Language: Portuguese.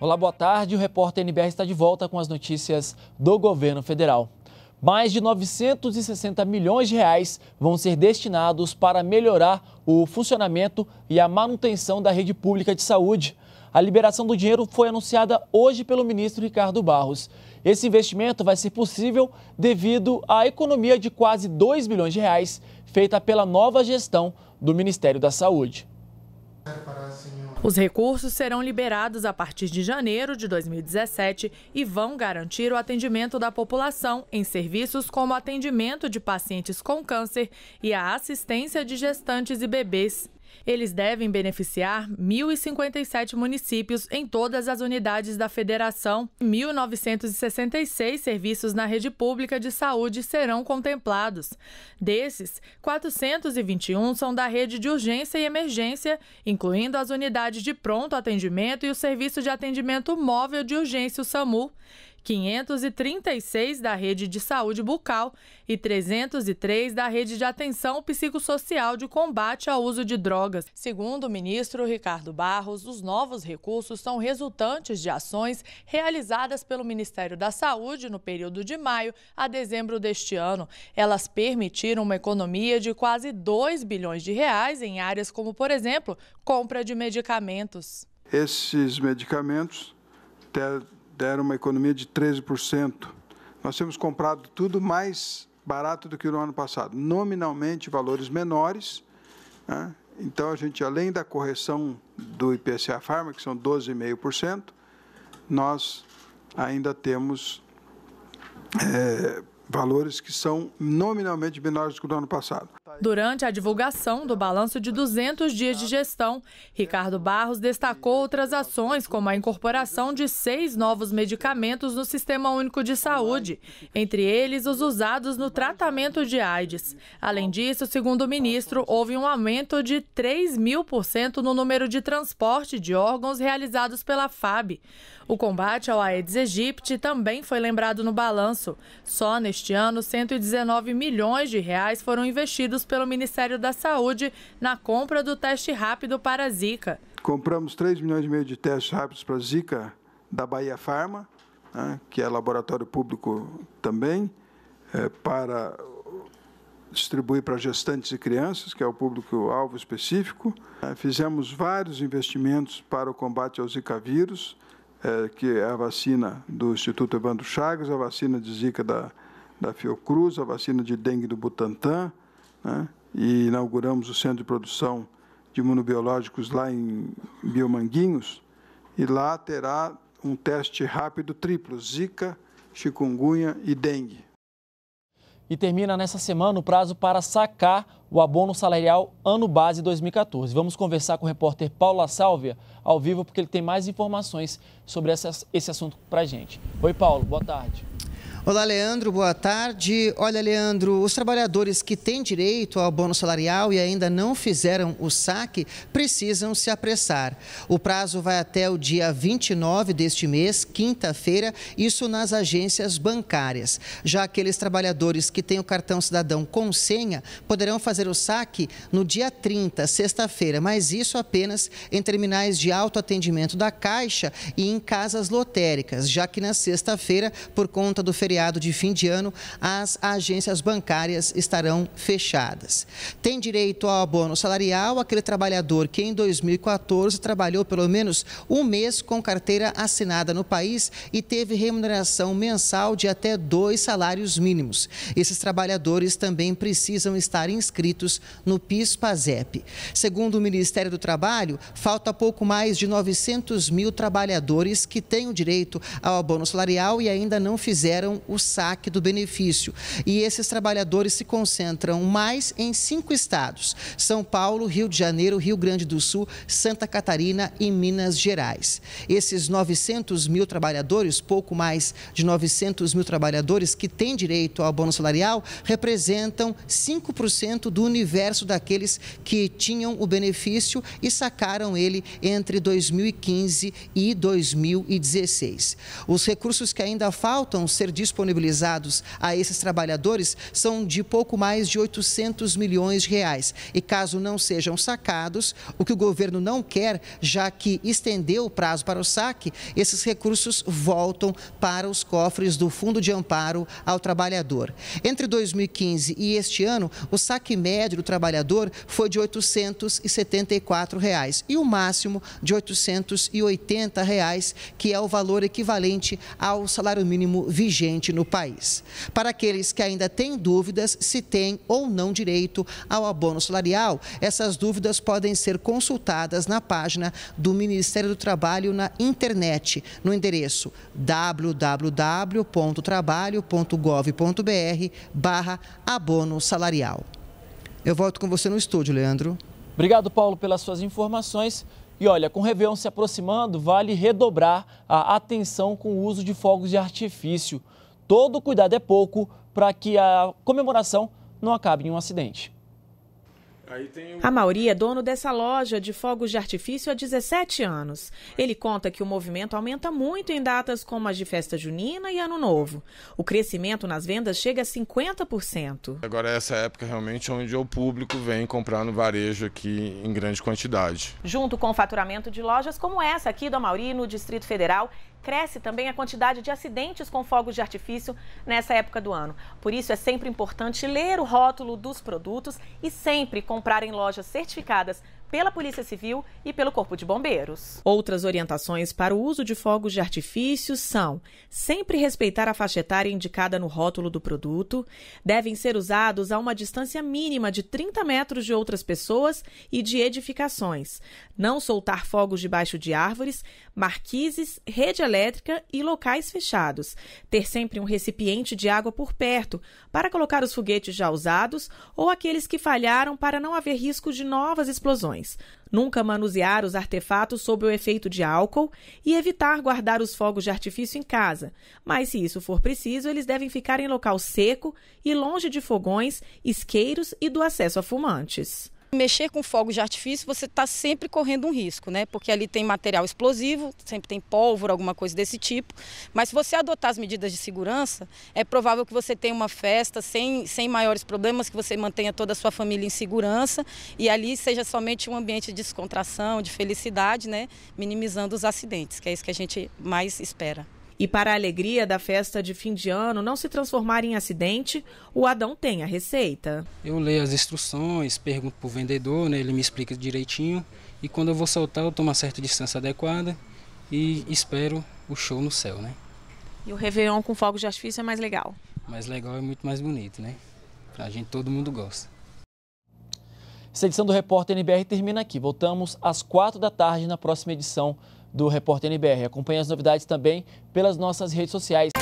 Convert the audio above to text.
Olá, boa tarde. O repórter NBR está de volta com as notícias do governo federal. Mais de 960 milhões de reais vão ser destinados para melhorar o funcionamento e a manutenção da rede pública de saúde. A liberação do dinheiro foi anunciada hoje pelo ministro Ricardo Barros. Esse investimento vai ser possível devido à economia de quase 2 bilhões de reais feita pela nova gestão do Ministério da Saúde. Os recursos serão liberados a partir de janeiro de 2017 e vão garantir o atendimento da população em serviços como atendimento de pacientes com câncer e a assistência de gestantes e bebês. Eles devem beneficiar 1.057 municípios em todas as unidades da federação. 1.966 serviços na rede pública de saúde serão contemplados. Desses, 421 são da rede de urgência e emergência, incluindo as unidades de pronto atendimento e o serviço de atendimento móvel de urgência, o SAMU. 536 da Rede de Saúde Bucal e 303 da Rede de Atenção Psicossocial de Combate ao Uso de Drogas. Segundo o ministro Ricardo Barros, os novos recursos são resultantes de ações realizadas pelo Ministério da Saúde no período de maio a dezembro deste ano. Elas permitiram uma economia de quase 2 bilhões de reais em áreas como, por exemplo, compra de medicamentos. Esses medicamentos deram uma economia de 13%. Nós temos comprado tudo mais barato do que no ano passado, nominalmente valores menores. Né? Então, a gente, além da correção do IPCA Farma, que são 12,5%, nós ainda temos é, valores que são nominalmente menores do que no ano passado. Durante a divulgação do balanço de 200 dias de gestão, Ricardo Barros destacou outras ações, como a incorporação de seis novos medicamentos no Sistema Único de Saúde, entre eles os usados no tratamento de AIDS. Além disso, segundo o ministro, houve um aumento de 3 mil por cento no número de transporte de órgãos realizados pela FAB. O combate ao Aedes aegypti também foi lembrado no balanço. Só neste ano, 119 milhões de reais foram investidos pelo Ministério da Saúde na compra do teste rápido para a Zika. Compramos 3 milhões e meio de testes rápidos para a Zika da Bahia Pharma, né, que é laboratório público também, é, para distribuir para gestantes e crianças, que é o público-alvo específico. É, fizemos vários investimentos para o combate ao Zika vírus, é, que é a vacina do Instituto Evandro Chagas, a vacina de Zika da, da Fiocruz, a vacina de dengue do Butantan, né? e inauguramos o centro de produção de imunobiológicos lá em Biomanguinhos, e lá terá um teste rápido triplo, zika, chikungunya e dengue. E termina nessa semana o prazo para sacar o abono salarial ano base 2014. Vamos conversar com o repórter Paulo Sálvia ao vivo, porque ele tem mais informações sobre esse assunto para a gente. Oi, Paulo, boa tarde. Olá, Leandro, boa tarde. Olha, Leandro, os trabalhadores que têm direito ao bônus salarial e ainda não fizeram o saque precisam se apressar. O prazo vai até o dia 29 deste mês, quinta-feira, isso nas agências bancárias. Já aqueles trabalhadores que têm o cartão cidadão com senha poderão fazer o saque no dia 30, sexta-feira, mas isso apenas em terminais de autoatendimento da Caixa e em casas lotéricas, já que na sexta-feira, por conta do feriado, feriado de fim de ano, as agências bancárias estarão fechadas. Tem direito ao abono salarial aquele trabalhador que em 2014 trabalhou pelo menos um mês com carteira assinada no país e teve remuneração mensal de até dois salários mínimos. Esses trabalhadores também precisam estar inscritos no PIS-PASEP. Segundo o Ministério do Trabalho, falta pouco mais de 900 mil trabalhadores que têm o direito ao abono salarial e ainda não fizeram o saque do benefício. E esses trabalhadores se concentram mais em cinco estados: São Paulo, Rio de Janeiro, Rio Grande do Sul, Santa Catarina e Minas Gerais. Esses 900 mil trabalhadores, pouco mais de 900 mil trabalhadores que têm direito ao bônus salarial, representam 5% do universo daqueles que tinham o benefício e sacaram ele entre 2015 e 2016. Os recursos que ainda faltam ser distribuídos disponibilizados a esses trabalhadores são de pouco mais de 800 milhões de reais. E caso não sejam sacados, o que o governo não quer, já que estendeu o prazo para o saque, esses recursos voltam para os cofres do Fundo de Amparo ao Trabalhador. Entre 2015 e este ano, o saque médio do trabalhador foi de R$ 874 reais, e o máximo de R$ 880, reais, que é o valor equivalente ao salário mínimo vigente no país. Para aqueles que ainda têm dúvidas se têm ou não direito ao abono salarial, essas dúvidas podem ser consultadas na página do Ministério do Trabalho na internet, no endereço www.trabalho.gov.br barra abono salarial. Eu volto com você no estúdio, Leandro. Obrigado, Paulo, pelas suas informações. E olha, com o Réveillon se aproximando, vale redobrar a atenção com o uso de fogos de artifício todo cuidado é pouco para que a comemoração não acabe em um acidente. A Mauri é dono dessa loja de fogos de artifício há 17 anos. Ele conta que o movimento aumenta muito em datas como as de festa junina e ano novo. O crescimento nas vendas chega a 50%. Agora essa época realmente é onde o público vem comprar no varejo aqui em grande quantidade. Junto com o faturamento de lojas como essa aqui do Mauri no Distrito Federal, cresce também a quantidade de acidentes com fogos de artifício nessa época do ano. Por isso, é sempre importante ler o rótulo dos produtos e sempre comprar em lojas certificadas pela Polícia Civil e pelo Corpo de Bombeiros. Outras orientações para o uso de fogos de artifício são: sempre respeitar a faixa etária indicada no rótulo do produto, devem ser usados a uma distância mínima de 30 metros de outras pessoas e de edificações, não soltar fogos debaixo de árvores, marquises, rede elétrica e locais fechados, ter sempre um recipiente de água por perto para colocar os foguetes já usados ou aqueles que falharam para não haver risco de novas explosões precauções. Nunca manusear os artefatos sob o efeito de álcool e evitar guardar os fogos de artifício em casa. Mas, se isso for preciso, eles devem ficar em local seco e longe de fogões, isqueiros e do acesso a fumantes. Mexer com fogos de artifício, você está sempre correndo um risco, né? Porque ali tem material explosivo, sempre tem pólvora, alguma coisa desse tipo. Mas se você adotar as medidas de segurança, é provável que você tenha uma festa sem, sem maiores problemas, que você mantenha toda a sua família em segurança e ali seja somente um ambiente de descontração, de felicidade, né? Minimizando os acidentes, que é isso que a gente mais espera e para a alegria da festa de fim de ano não se transformar em acidente, o Adão tem a receita. Eu leio as instruções, pergunto para o vendedor, né, ele me explica direitinho e quando eu vou soltar eu tomo a certa distância adequada e espero o show no céu, né? E o Réveillon com fogo de artifício é mais legal? Mais legal é muito mais bonito, né? Pra gente todo mundo gosta. Essa edição do Repórter NBR termina aqui. Voltamos às quatro da tarde na próxima edição do Repórter NBR. Acompanhe as novidades também pelas nossas redes sociais.